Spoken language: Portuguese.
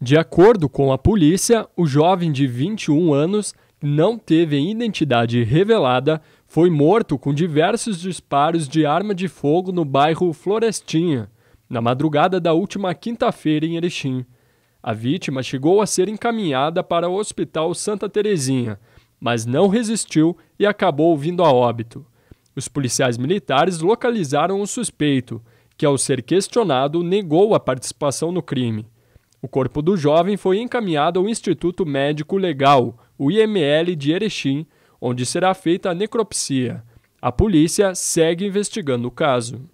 De acordo com a polícia, o jovem de 21 anos não teve identidade revelada, foi morto com diversos disparos de arma de fogo no bairro Florestinha, na madrugada da última quinta-feira em Erechim. A vítima chegou a ser encaminhada para o Hospital Santa Terezinha, mas não resistiu e acabou vindo a óbito. Os policiais militares localizaram o suspeito, que, ao ser questionado, negou a participação no crime. O corpo do jovem foi encaminhado ao Instituto Médico Legal, o IML de Erechim, onde será feita a necropsia. A polícia segue investigando o caso.